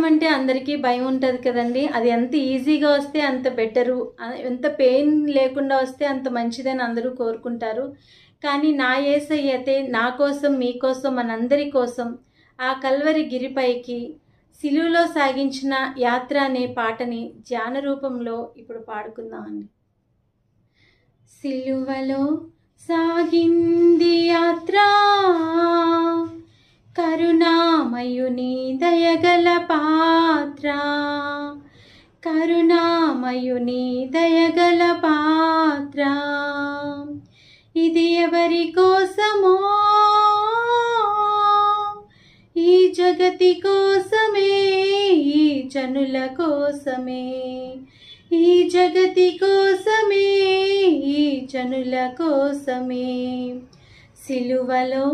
రాయడం అంటే అందరికీ భయం ఉంటుంది కదండి అది ఎంత ఈజీగా వస్తే అంత బెటరు ఎంత పెయిన్ లేకుండా వస్తే అంత మంచిదని అందరూ కోరుకుంటారు కానీ నా ఏసై అయితే నా కోసం మీకోసం మనందరి కోసం ఆ కల్వరి గిరిపైకి సిలువలో సాగించిన యాత్ర అనే పాటని ధ్యాన రూపంలో ఇప్పుడు పాడుకుందామండి సిలువలో సాగింది యాత్ర కరుణామయుని దయగల పాత్ర కరుణామయుని దయగల పాత్ర ఇది ఎవరి కోసమో ఈ జగతి కోసమే ఈ జనుల కోసమే ఈ జగతి కోసమే ఈ జనుల కోసమే సిలువలో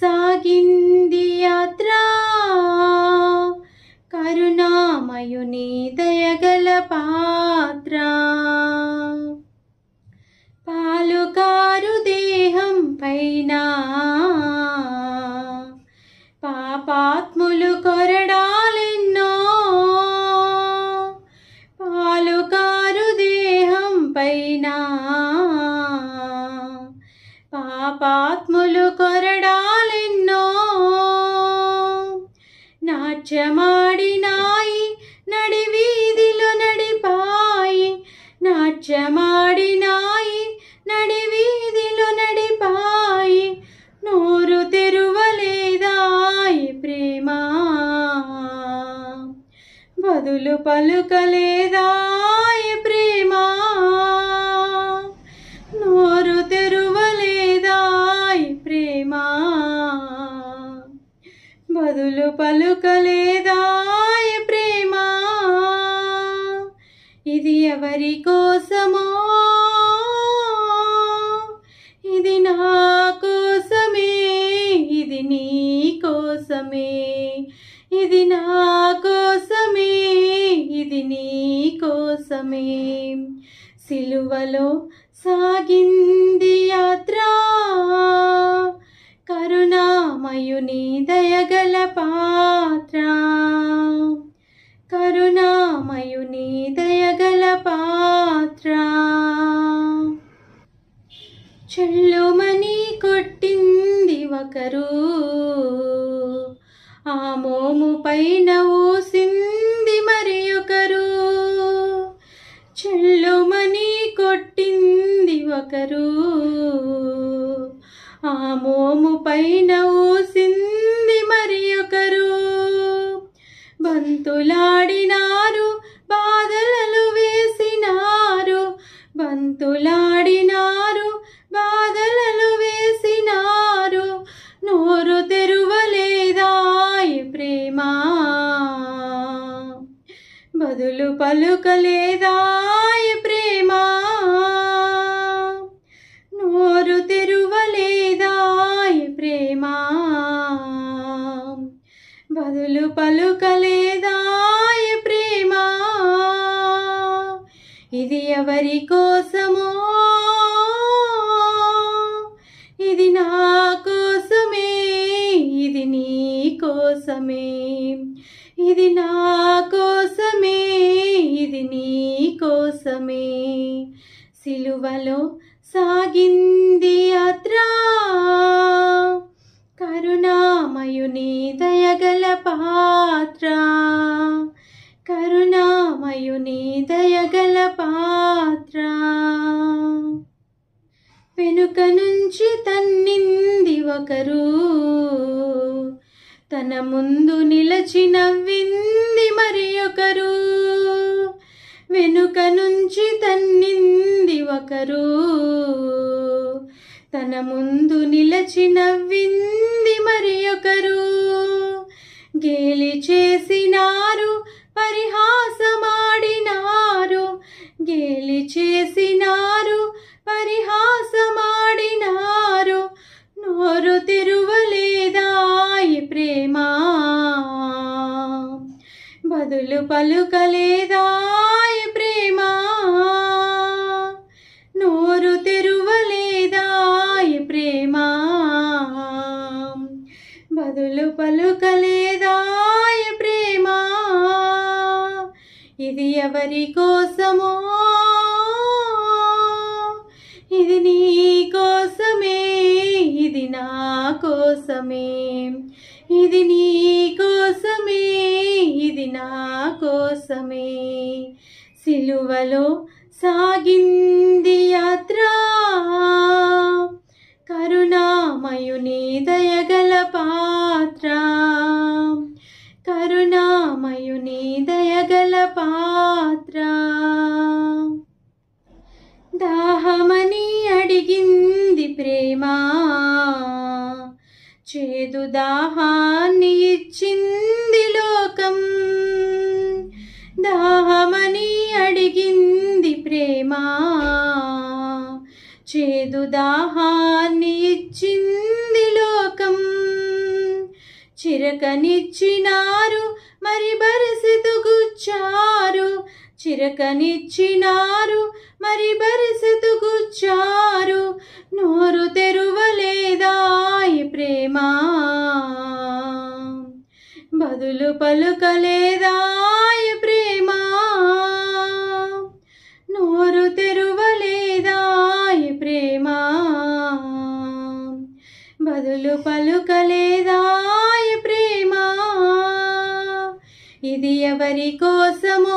సాగింది యాత్ర కరుణామయుని దయగల పాత్ర పాలుకారు దేహం పైన పాపాత్ములు నాట్యమాడినాయి నడి వీధిలో నడిపాయి నాట్యమాడినాయి నడి వీధిలో నడిపాయి నోరు తెరువలేదాయి ప్రేమా బదులు పలుకలేదా పలుకులు పలుకలేదాయ ప్రేమ ఇది ఎవరి కోసమో ఇది నా కోసమే ఇది నీ కోసమే ఇది నా కోసమే ఇది నీ కోసమే సిలువలో సా చెల్లుమని కొట్టింది ఒకరు ఆ మోము పైన ఊసింది మరి ఒకరు చెల్లుమని కొట్టింది ఒకరు ఆ మోము పైన ఊసింది మరి ఒకరు బంతులాడినా బదులు పలుకలేదాయి ప్రేమ నోరు తెరువలేదాయి ప్రేమ బదులు పలుకలేదాయి ప్రేమ ఇది ఎవరి కోసమో కోసమే ఇది నా కోసమే ఇది నీ కోసమే సిలువలో సాగింది యాత్ర కరుణామయుని దయగల పాత్ర కరుణామయుని దయగల పాత్ర వెనుక నుంచి తన్నింది ఒకరు తన ముందు నిలచి నవ్వింది మరి ఒకరు వెనుక నుంచి తన్నింది ఒకరు తన ముందు నిలచి నవ్వింది మరి ఒకరు గేలి చేసినారు పరిహాసమాడినారు గేలి చేసినారు పలుకలేదాయి ప్రేమ నోరు తెరువలేదాయి ప్రేమ బదులు పలుకలేదాయి ప్రేమ ఇది ఎవరి కోసమో ఇది నీ కోసమే ఇది నా కోసమే ఇది నీ సేవలో సాగింది యాత్ర కరుణామయుని దయగల పాత్ర కరుణామయుని దయగల పాత్ర దాహమని అడిగింది ప్రేమ చేదు దాహ ప్రేమా చేదుదాహాన్ని ఇచ్చింది లోకం చిరకనిచ్చినారు మరి బరసెతుగుచ్చారు చిరకనిచ్చినారు మరి బరసెతుగుచ్చారు నోరు తెరువలేదాయి ప్రేమా బదులు పలుకలేదా ఇది ఎవరి కోసమో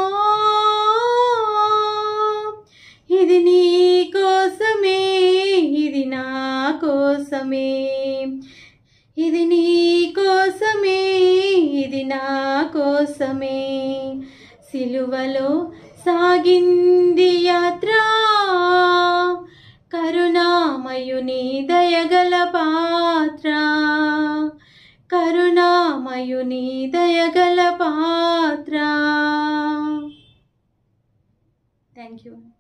ఇది నీ కోసమే ఇది నా కోసమే ఇది నీ కోసమే ఇది నా కోసమే సిలువలో సాగింది యాత్ర కరుణామయుని దయగల పాత్ర కరుణ దయామయుని దయగల పాత్ర థ్యాంక్ యూ